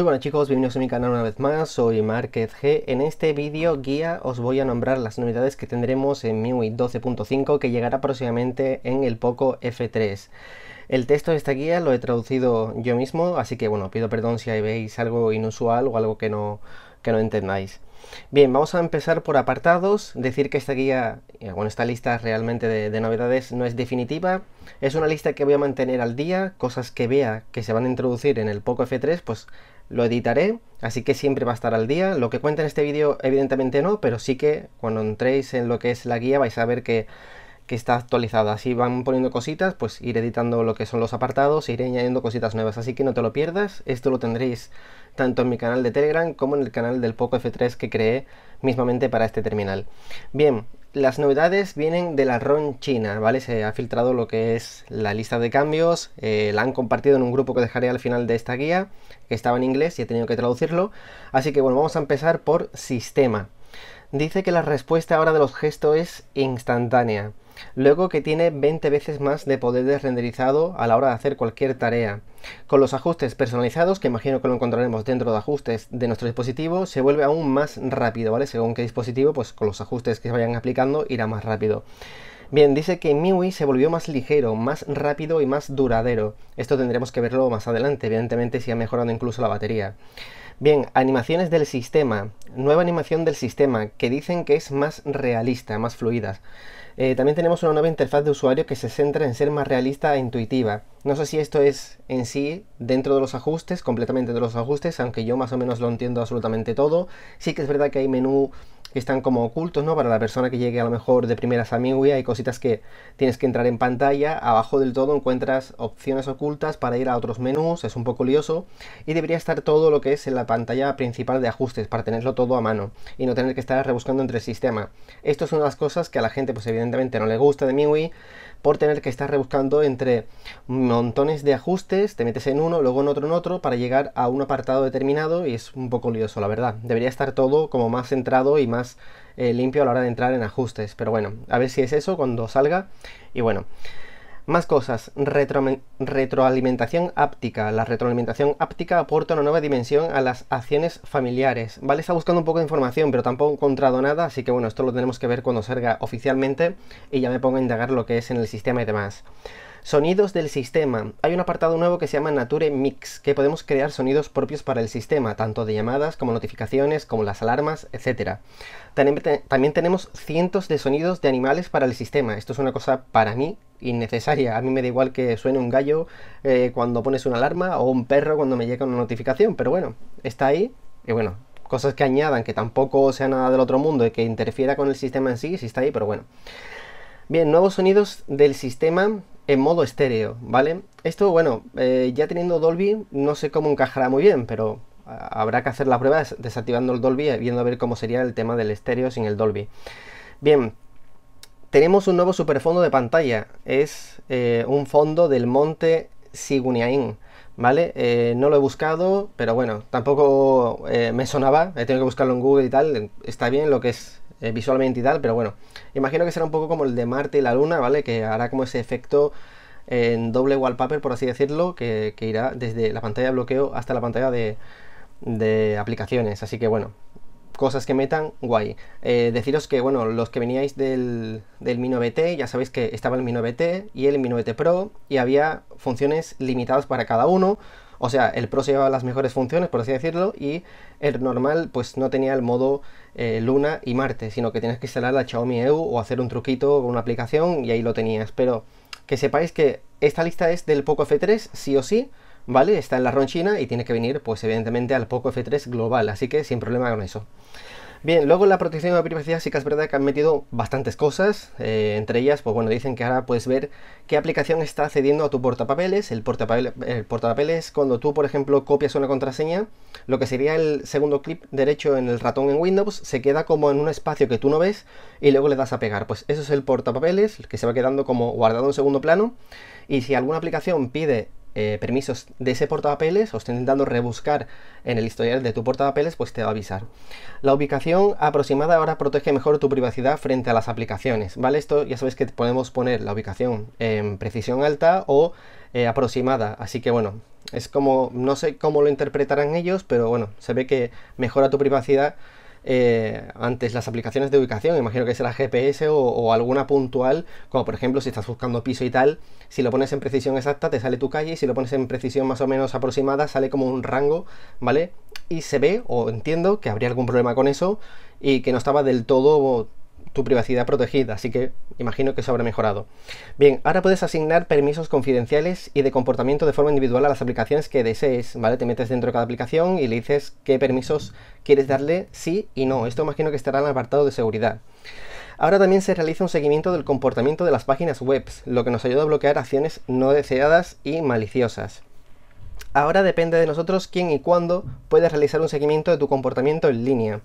Muy buenas chicos, bienvenidos a mi canal una vez más, soy Márquez G. En este vídeo guía os voy a nombrar las novedades que tendremos en MIUI 12.5 que llegará próximamente en el Poco F3. El texto de esta guía lo he traducido yo mismo, así que bueno, pido perdón si ahí veis algo inusual o algo que no, que no entendáis. Bien, vamos a empezar por apartados, decir que esta guía, eh, bueno, esta lista realmente de, novedades no es definitiva, es una lista que voy a mantener al día, cosas que vea que se van a introducir en el Poco F3, pues lo editaré, así que siempre va a estar al día. Lo que cuenta en este vídeo evidentemente no, pero sí que cuando entréis en lo que es la guía vais a ver que, está actualizada. Así van poniendo cositas, pues ir editando lo que son los apartados, iré añadiendo cositas nuevas, así que no te lo pierdas. Esto lo tendréis tanto en mi canal de Telegram como en el canal del Poco F3 que creé mismamente para este terminal. Bien, las novedades vienen de la ron China, ¿vale? Se ha filtrado lo que es la lista de cambios, eh, la han compartido en un grupo que dejaré al final de esta guía, que estaba en inglés y he tenido que traducirlo. Así que bueno, vamos a empezar por sistema. Dice que la respuesta ahora de los gestos es instantánea. Luego que tiene 20 veces más de poder de renderizado a la hora de hacer cualquier tarea. Con los ajustes personalizados, que imagino que lo encontraremos dentro de ajustes de nuestro dispositivo, se vuelve aún más rápido, ¿vale? Según qué dispositivo, pues con los ajustes que se vayan aplicando irá más rápido. Bien, dice que MIUI se volvió más ligero, más rápido y más duradero. Esto tendremos que verlo más adelante, evidentemente si ha mejorado incluso la batería. Bien, animaciones del sistema. Nueva animación del sistema, que dicen que es más realista, más fluida. Eh, también tenemos una nueva interfaz de usuario que se centra en ser más realista e intuitiva. No sé si esto es en sí dentro de los ajustes, completamente de los ajustes, aunque yo más o menos lo entiendo absolutamente todo. Sí que es verdad que hay menú que están como ocultos, ¿no? Para la persona que llegue a lo mejor de primeras a MIUI hay cositas que tienes que entrar en pantalla, abajo del todo encuentras opciones ocultas para ir a otros menús, es un poco lioso, y debería estar todo lo que es en la pantalla principal de ajustes para tenerlo todo a mano y no tener que estar rebuscando entre el sistema. Esto es una de las cosas que a la gente pues evidentemente no le gusta de MIUI por tener que estar rebuscando entre montones de ajustes, te metes en uno, luego en otro, en otro, para llegar a un apartado determinado y es un poco lioso, la verdad. Debería estar todo como más centrado y más eh, limpio a la hora de entrar en ajustes. Pero bueno, a ver si es eso cuando salga. Y bueno, más cosas. retroalimentación áptica. La retroalimentación áptica aporta una nueva dimensión a las acciones familiares. Vale, está buscando un poco de información, pero tampoco he encontrado nada, así que bueno, esto lo tenemos que ver cuando salga oficialmente y ya me pongo a indagar lo que es en el sistema y demás. Sonidos del sistema. Hay un apartado nuevo que se llama Nature Mix, que podemos crear sonidos propios para el sistema, tanto de llamadas como notificaciones, como las alarmas, etc. También, tenemos cientos de sonidos de animales para el sistema. Esto es una cosa para mí innecesaria. A mí me da igual que suene un gallo eh, cuando pones una alarma o un perro cuando me llega una notificación, pero bueno, está ahí y bueno, cosas que añadan que tampoco sea nada del otro mundo y que interfiera con el sistema en sí, si está ahí, pero bueno. Bien, nuevos sonidos del sistema en modo estéreo, ¿vale? Esto, bueno, eh, ya teniendo Dolby, no sé cómo encajará muy bien, pero ah, habrá que hacer las pruebas desactivando el Dolby, y viendo a ver cómo sería el tema del estéreo sin el Dolby. Bien, tenemos un nuevo superfondo de pantalla, es eh, un fondo del monte Siguniain. ¿vale? Eh, no lo he buscado, pero bueno, tampoco me sonaba, he tenido que buscarlo en Google y tal, está bien lo que es eh, visualmente y tal, pero bueno, imagino que será un poco como el de Marte y la Luna, ¿vale? Que hará como ese efecto en doble wallpaper, por así decirlo, que, irá desde la pantalla de bloqueo hasta la pantalla de, aplicaciones. Así que bueno, cosas que metan, guay. Eh, deciros que, bueno, los que veníais del, del Mi 9T, ya sabéis que estaba el Mi 9T y el Mi 9T Pro, y había funciones limitadas para cada uno. O sea, el Pro se llevaba las mejores funciones, por así decirlo, y el normal pues no tenía el modo eh, Luna y Marte, sino que tenías que instalar la Xiaomi EU o hacer un truquito con una aplicación y ahí lo tenías. Pero que sepáis que esta lista es del Poco F3, sí o sí, ¿vale? Está en la ronchina China y tiene que venir pues evidentemente al Poco F3 global, así que sin problema con eso. Bien, luego la protección de privacidad sí que es verdad que han metido bastantes cosas, eh, entre ellas, pues bueno, dicen que ahora puedes ver qué aplicación está accediendo a tu portapapeles. El portapapeles, el portapapeles cuando tú, por ejemplo, copias una contraseña, lo que sería el segundo clip derecho en el ratón en Windows se queda como en un espacio que tú no ves y luego le das a pegar. Pues eso es el portapapeles que se va quedando como guardado en segundo plano y si alguna aplicación pide eh, permisos de ese portapapeles o estén intentando rebuscar en el historial de tu portapapeles, pues te va a avisar. La ubicación aproximada ahora protege mejor tu privacidad frente a las aplicaciones, ¿vale? Esto ya sabes que podemos poner la ubicación en precisión alta o eh, aproximada, así que bueno, es como, no sé cómo lo interpretarán ellos, pero bueno, se ve que mejora tu privacidad eh, antes las aplicaciones de ubicación, imagino que será GPS o, o, alguna puntual, como por ejemplo si estás buscando piso y tal, si lo pones en precisión exacta te sale tu calle y si lo pones en precisión más o menos aproximada sale como un rango, ¿vale? Y se ve o entiendo que habría algún problema con eso y que no estaba del todo tu privacidad protegida, así que imagino que eso habrá mejorado. Bien, ahora puedes asignar permisos confidenciales y de comportamiento de forma individual a las aplicaciones que desees, ¿vale? Te metes dentro de cada aplicación y le dices qué permisos quieres darle sí y no. Esto imagino que estará en el apartado de seguridad. Ahora también se realiza un seguimiento del comportamiento de las páginas web, lo que nos ayuda a bloquear acciones no deseadas y maliciosas. Ahora depende de nosotros quién y cuándo puedes realizar un seguimiento de tu comportamiento en línea.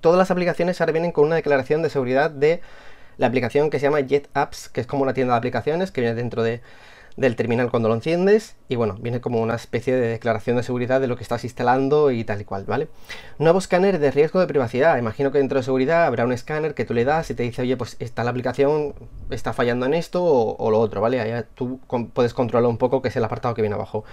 Todas las aplicaciones ahora vienen con una declaración de seguridad de la aplicación que se llama Jet Apps, que es como una tienda de aplicaciones que viene dentro del terminal cuando lo enciendes y bueno, viene como una especie de declaración de seguridad de lo que estás instalando y tal y cual, ¿vale? Nuevo escáner de riesgo de privacidad. Imagino que dentro de seguridad habrá un escáner que tú le das y te dice, oye, pues está la aplicación, está fallando en esto o, lo otro, ¿vale? Allá tú puedes controlar un poco, que es el apartado que viene abajo.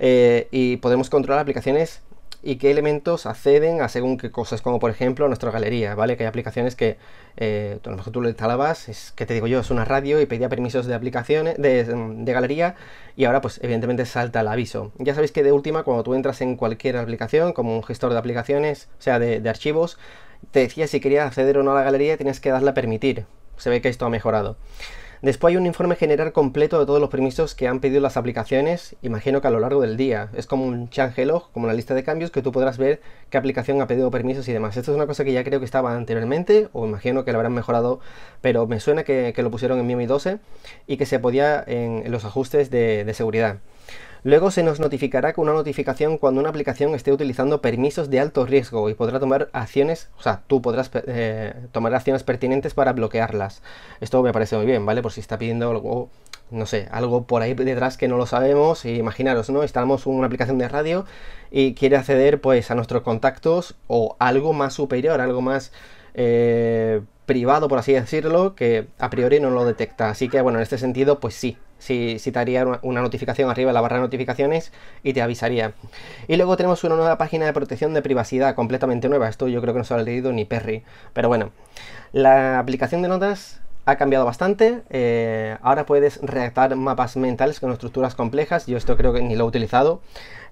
Eh, y podemos controlar aplicaciones y qué elementos acceden a según qué cosas, como por ejemplo nuestra galería, ¿vale? Que hay aplicaciones que eh, a lo mejor tú le instalabas, es que te digo yo, es una radio y pedía permisos de aplicaciones, mm, de, galería, y ahora pues evidentemente salta el aviso. Ya sabéis que de última, cuando tú entras en cualquier aplicación, como un gestor de aplicaciones, o sea, de, de archivos, te decía si querías acceder o no a la galería, tienes que darle a permitir. Se ve que esto ha mejorado. Después hay un informe general completo de todos los permisos que han pedido las aplicaciones, imagino que a lo largo del día. Es como un change log, como una lista de cambios que tú podrás ver qué aplicación ha pedido permisos y demás. Esto es una cosa que ya creo que estaba anteriormente, o imagino que lo habrán mejorado, pero me suena que, lo pusieron en MIUI 12 y que se podía en, los ajustes de seguridad. Luego se nos notificará con una notificación cuando una aplicación esté utilizando permisos de alto riesgo y podrá tomar acciones, o sea, tú podrás eh, tomar acciones pertinentes para bloquearlas. Esto me parece muy bien, ¿vale? Por si está pidiendo algo, no sé, algo por ahí detrás que no lo sabemos. imaginaros, ¿no? Estamos en una aplicación de radio y quiere acceder pues a nuestros contactos o algo más superior, algo más... Eh, privado, por así decirlo, que a priori no lo detecta. Así que, bueno, en este sentido, pues sí, si, te haría una notificación arriba en la barra de notificaciones y te avisaría. Y luego tenemos una nueva página de protección de privacidad, completamente nueva. Esto yo creo que no se lo ha leído ni Perry. Pero bueno, la aplicación de notas ha cambiado bastante. Eh, ahora puedes redactar mapas mentales con estructuras complejas. Yo esto creo que ni lo he utilizado.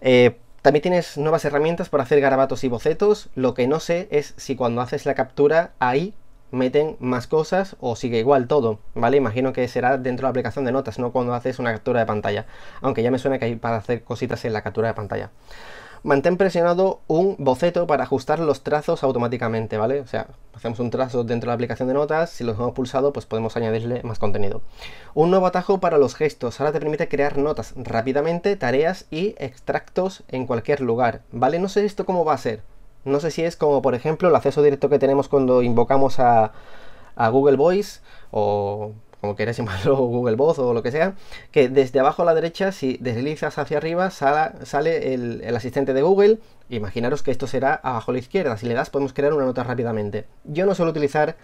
Eh, también tienes nuevas herramientas para hacer garabatos y bocetos. Lo que no sé es si cuando haces la captura ahí meten más cosas o sigue igual todo, ¿vale? Imagino que será dentro de la aplicación de notas, no cuando haces una captura de pantalla, aunque ya me suena que hay para hacer cositas en la captura de pantalla. Mantén presionado un boceto para ajustar los trazos automáticamente, ¿vale? O sea, hacemos un trazo dentro de la aplicación de notas, si los hemos pulsado, pues podemos añadirle más contenido. Un nuevo atajo para los gestos, ahora te permite crear notas rápidamente, tareas y extractos en cualquier lugar, ¿vale? No sé esto cómo va a ser, no sé si es como, por ejemplo, el acceso directo que tenemos cuando invocamos a, Google Voice o como quieras llamarlo, Google Voz o lo que sea, que desde abajo a la derecha, si deslizas hacia arriba, sale el, el, asistente de Google. Imaginaros que esto será abajo a la izquierda. Si le das, podemos crear una nota rápidamente. Yo no suelo utilizar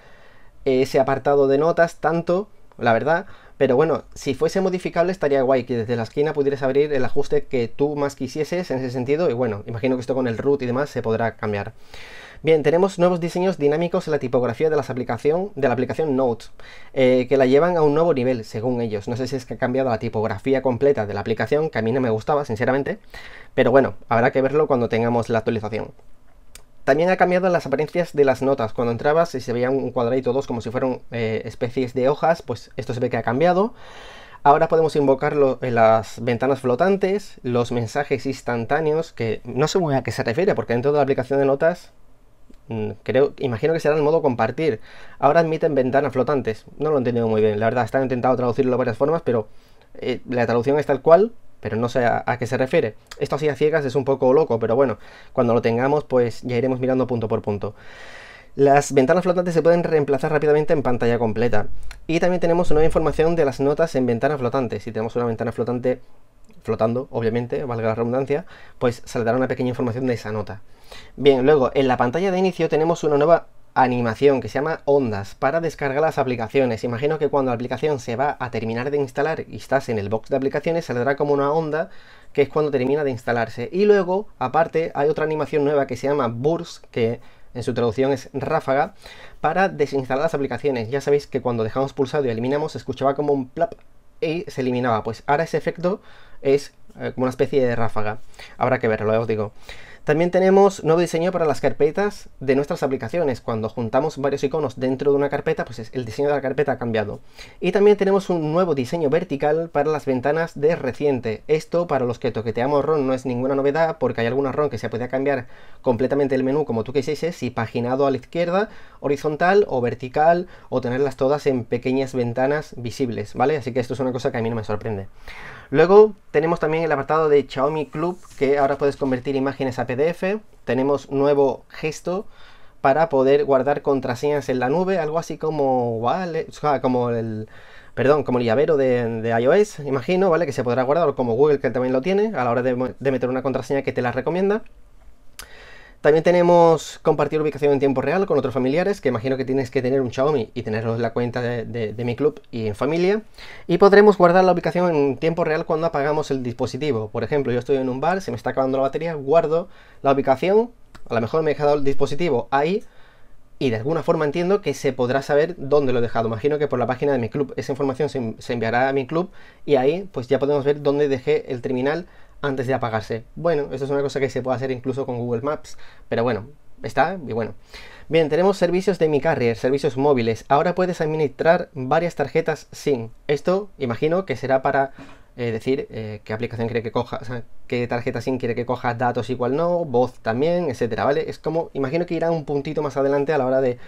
ese apartado de notas tanto la verdad. Pero bueno, si fuese modificable estaría guay que desde la esquina pudieras abrir el ajuste que tú más quisieses en ese sentido. Y bueno, imagino que esto con el root y demás se podrá cambiar. Bien, tenemos nuevos diseños dinámicos en la tipografía de, las aplicación, de la aplicación Notes, eh, que la llevan a un nuevo nivel, según ellos. No sé si es que ha cambiado la tipografía completa de la aplicación, que a mí no me gustaba, sinceramente, pero bueno, habrá que verlo cuando tengamos la actualización. También ha cambiado las apariencias de las notas. Cuando entrabas y se veía un cuadradito dos como si fueran eh, especies de hojas, pues esto se ve que ha cambiado. Ahora podemos invocar en las ventanas flotantes, los mensajes instantáneos, que no sé muy a qué se refiere, porque dentro de la aplicación de notas, mm, creo, imagino que será el modo compartir. Ahora admiten ventanas flotantes. No lo he entendido muy bien. La verdad, están intentando traducirlo de varias formas, pero eh, la traducción es tal cual, pero no sé a, qué se refiere. Esto así a ciegas es un poco loco, pero bueno, cuando lo tengamos pues ya iremos mirando punto por punto. Las ventanas flotantes se pueden reemplazar rápidamente en pantalla completa. Y también tenemos nueva información de las notas en ventanas flotantes. Si tenemos una ventana flotante flotando, obviamente, valga la redundancia, pues saldrá una pequeña información de esa nota. Bien, luego en la pantalla de inicio tenemos una nueva animación que se llama Ondas para descargar las aplicaciones. Imagino que cuando la aplicación se va a terminar de instalar y estás en el box de aplicaciones saldrá como una onda que es cuando termina de instalarse. Y luego, aparte, hay otra animación nueva que se llama Burst, que en su traducción es ráfaga, para desinstalar las aplicaciones. Ya sabéis que cuando dejamos pulsado y eliminamos se escuchaba como un plap y se eliminaba. Pues ahora ese efecto es eh, como una especie de ráfaga. Habrá que verlo, os digo. También tenemos nuevo diseño para las carpetas de nuestras aplicaciones. Cuando juntamos varios iconos dentro de una carpeta, pues el diseño de la carpeta ha cambiado. Y también tenemos un nuevo diseño vertical para las ventanas de reciente. Esto para los que toqueteamos ROM no es ninguna novedad porque hay algunas ROM que se puede cambiar completamente el menú como tú quisieses si paginado a la izquierda, horizontal o vertical o tenerlas todas en pequeñas ventanas visibles, ¿vale? Así que esto es una cosa que a mí no me sorprende. Luego tenemos también el apartado de Xiaomi Club, que ahora puedes convertir imágenes a PDF. Tenemos nuevo gesto para poder guardar contraseñas en la nube, algo así como, vale, como el, perdón, como llavero de, iOS, imagino, ¿vale? Que se podrá guardar, como Google que también lo tiene, a la hora de meter una contraseña que te la recomienda. También tenemos compartir ubicación en tiempo real con otros familiares, que imagino que tienes que tener un Xiaomi y tenerlo en la cuenta de, mi club y en familia. Y podremos guardar la ubicación en tiempo real cuando apagamos el dispositivo. Por ejemplo, yo estoy en un bar, se me está acabando la batería, guardo la ubicación, a lo mejor me he dejado el dispositivo ahí y de alguna forma entiendo que se podrá saber dónde lo he dejado. Imagino que por la página de mi club esa información se, enviará a mi club y ahí pues ya podemos ver dónde dejé el terminal antes de apagarse. Bueno, esto es una cosa que se puede hacer incluso con Google Maps, pero bueno, está y bueno. Bien, tenemos servicios de mi carrier, servicios móviles. Ahora puedes administrar varias tarjetas SIM. Esto imagino que será para eh, decir eh, qué aplicación quiere que coja, o sea, qué tarjeta SIM quiere que coja datos igual no, voz también, etcétera, ¿vale? Es como, imagino que irá un puntito más adelante a la hora de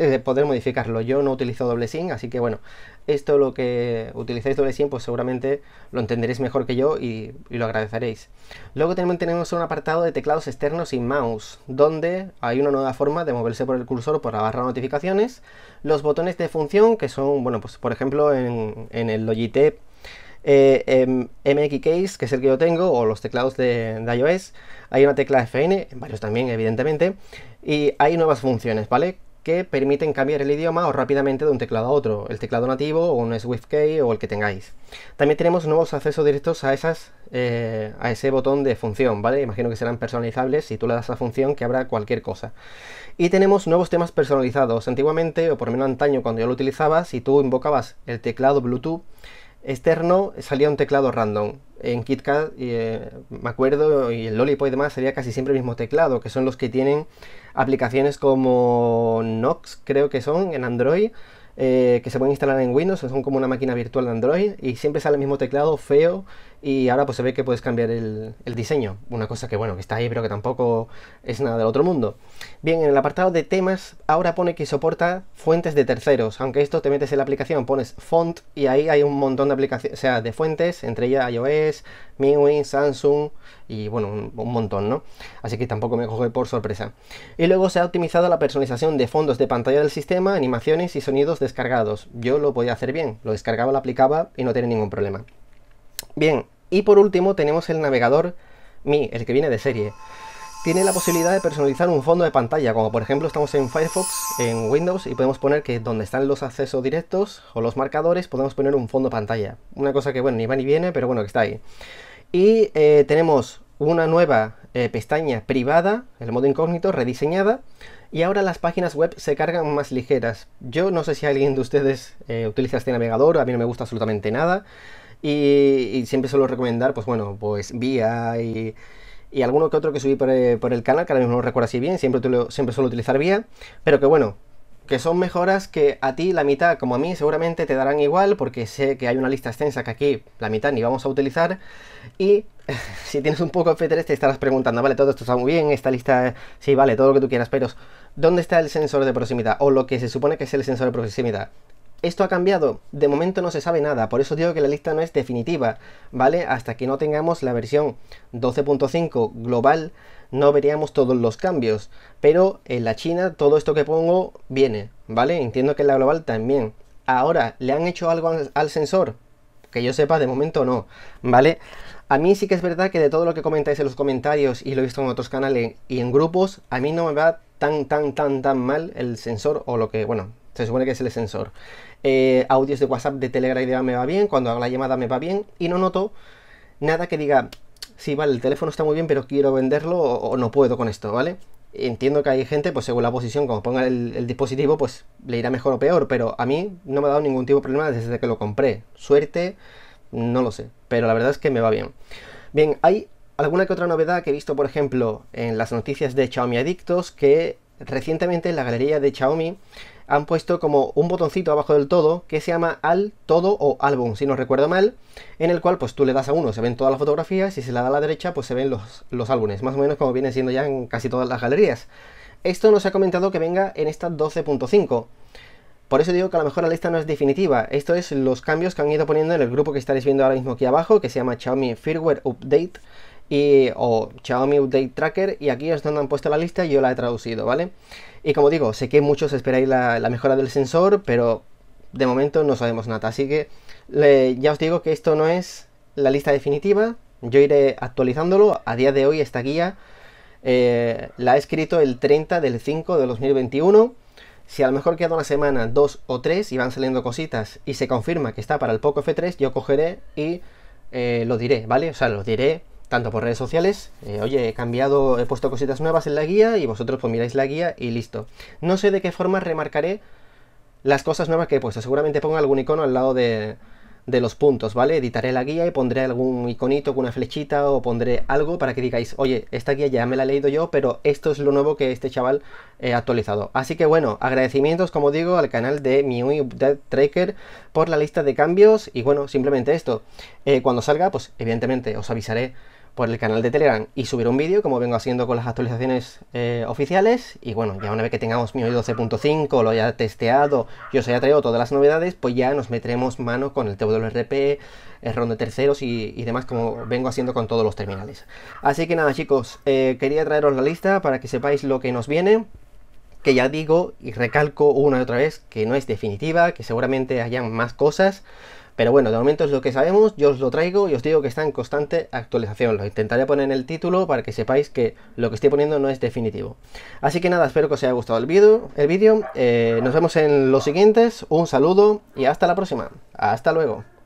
eh, de poder modificarlo. Yo no utilizo doble sin así que bueno, esto lo que Utilizáis doble sin pues seguramente lo entenderéis mejor que yo y, lo agradeceréis. Luego también tenemos un apartado de teclados externos y mouse, donde hay una nueva forma de moverse por el cursor por la barra de notificaciones, los botones de función que son, bueno, pues por ejemplo en, en el Logitech eh, MX em, Case, que es el que yo tengo, o los teclados de, de iOS. Hay una tecla FN, en varios también, evidentemente. Y hay nuevas funciones, ¿vale? que permiten cambiar el idioma o rápidamente de un teclado a otro, el teclado nativo o un SwiftKey o el que tengáis. También tenemos nuevos accesos directos a, esas, eh, a ese botón de función, ¿vale? Imagino que serán personalizables si tú le das a función que habrá cualquier cosa. Y tenemos nuevos temas personalizados. Antiguamente, o por lo menos antaño cuando yo lo utilizaba, si tú invocabas el teclado Bluetooth, externo salía un teclado random. En KitKat, eh, me acuerdo, y el Lollipop y demás, sería casi siempre el mismo teclado, que son los que tienen aplicaciones como Nox, creo que son, en Android, eh, que se pueden instalar en Windows, son como una máquina virtual de Android, y siempre sale el mismo teclado feo, y ahora pues se ve que puedes cambiar el, diseño, una cosa que bueno, que está ahí pero que tampoco es nada del otro mundo. Bien, en el apartado de temas ahora pone que soporta fuentes de terceros, aunque esto te metes en la aplicación, pones font y ahí hay un montón de aplicaciones, o sea, de fuentes, entre ellas iOS, MIUI, Samsung y bueno, un, un montón, ¿no? Así que tampoco me coge por sorpresa. Y luego se ha optimizado la personalización de fondos de pantalla del sistema, animaciones y sonidos descargados. Yo lo podía hacer bien, lo descargaba, lo aplicaba y no tenía ningún problema. Bien, y por último tenemos el navegador Mi, el que viene de serie. Tiene la posibilidad de personalizar un fondo de pantalla, como por ejemplo estamos en Firefox, en Windows, y podemos poner que donde están los accesos directos o los marcadores, podemos poner un fondo pantalla. Una cosa que, bueno, ni va ni viene, pero bueno, que está ahí. Y eh, tenemos una nueva eh, pestaña privada, el modo incógnito, rediseñada, y ahora las páginas web se cargan más ligeras. Yo no sé si alguien de ustedes eh, utiliza este navegador, a mí no me gusta absolutamente nada. Y, siempre suelo recomendar, pues bueno, pues Vía y, y alguno que otro que subí eh, por, el canal, que ahora mismo no recuerdo así bien, siempre, siempre suelo utilizar Vía, pero que bueno, que son mejoras que a ti la mitad como a mí seguramente te darán igual porque sé que hay una lista extensa que aquí la mitad ni vamos a utilizar y si tienes un poco de F3 te estarás preguntando, vale, todo esto está muy bien, esta lista, sí, vale, todo lo que tú quieras, pero ¿dónde está el sensor de proximidad? O lo que se supone que es el sensor de proximidad. Esto ha cambiado, de momento no se sabe nada, por eso digo que la lista no es definitiva, ¿vale? Hasta que no tengamos la versión 12.5 global, no veríamos todos los cambios, pero en la China todo esto que pongo viene, ¿vale? Entiendo que en la global también. Ahora, ¿le han hecho algo al sensor? Que yo sepa, de momento no, ¿vale? A mí sí que es verdad que de todo lo que comentáis en los comentarios y lo he visto en otros canales y en grupos, a mí no me va tan, tan, tan, tan mal el sensor o lo que, bueno, se supone que es el sensor. Eh, audios de WhatsApp, de Telegram y me va bien, cuando hago la llamada me va bien y no noto nada que diga, si vale, el teléfono está muy bien, pero quiero venderlo o, no puedo con esto, ¿vale? Entiendo que hay gente, pues según la posición, como ponga el, dispositivo, pues le irá mejor o peor, pero a mí no me ha dado ningún tipo de problema desde que lo compré. Suerte, no lo sé, pero la verdad es que me va bien. Bien, hay alguna que otra novedad que he visto, por ejemplo, en las noticias de Xiaomi Adictos, que recientemente en la galería de Xiaomi han puesto como un botoncito abajo del todo que se llama al todo o álbum, si no recuerdo mal, en el cual pues tú le das a uno, se ven todas las fotografías y si se la da a la derecha pues se ven los, los álbumes, más o menos como viene siendo ya en casi todas las galerías. Esto no se ha comentado que venga en esta 12.5. Por eso digo que a lo mejor la lista no es definitiva. Esto es los cambios que han ido poniendo en el grupo que estaréis viendo ahora mismo aquí abajo, que se llama Xiaomi Firmware Update y, o Xiaomi Update Tracker y aquí es donde han puesto la lista y yo la he traducido, ¿vale? Y como digo, sé que muchos esperáis la, mejora del sensor, pero de momento no sabemos nada, así que ya os digo que esto no es la lista definitiva, yo iré actualizándolo, a día de hoy esta guía eh, la he escrito el 30 del 5 de 2021, si a lo mejor queda una semana, dos o tres y van saliendo cositas y se confirma que está para el Poco F3, yo cogeré y eh, lo diré, ¿vale? O sea, lo diré tanto por redes sociales, eh, oye, he cambiado, he puesto cositas nuevas en la guía y vosotros pues miráis la guía y listo. No sé de qué forma remarcaré las cosas nuevas que he puesto, seguramente pongo algún icono al lado de, los puntos, ¿vale? Editaré la guía y pondré algún iconito con una flechita o pondré algo para que digáis, oye, esta guía ya me la he leído yo, pero esto es lo nuevo que este chaval eh, ha actualizado. Así que bueno, agradecimientos, como digo, al canal de MIUI Tracker por la lista de cambios y bueno, simplemente esto. Eh, cuando salga, pues evidentemente os avisaré por el canal de Telegram y subir un vídeo, como vengo haciendo con las actualizaciones eh, oficiales. Y bueno, ya una vez que tengamos mi 12.5, lo haya testeado y os haya traído todas las novedades, pues ya nos metremos mano con el TWRP, el ron de terceros y, demás, como vengo haciendo con todos los terminales. Así que nada, chicos, eh, quería traeros la lista para que sepáis lo que nos viene que ya digo y recalco una y otra vez que no es definitiva, que seguramente hayan más cosas, pero bueno, de momento es lo que sabemos, yo os lo traigo y os digo que está en constante actualización. Lo intentaré poner en el título para que sepáis que lo que estoy poniendo no es definitivo. Así que nada, espero que os haya gustado el vídeo. El eh, nos vemos en los siguientes. Un saludo y hasta la próxima. Hasta luego.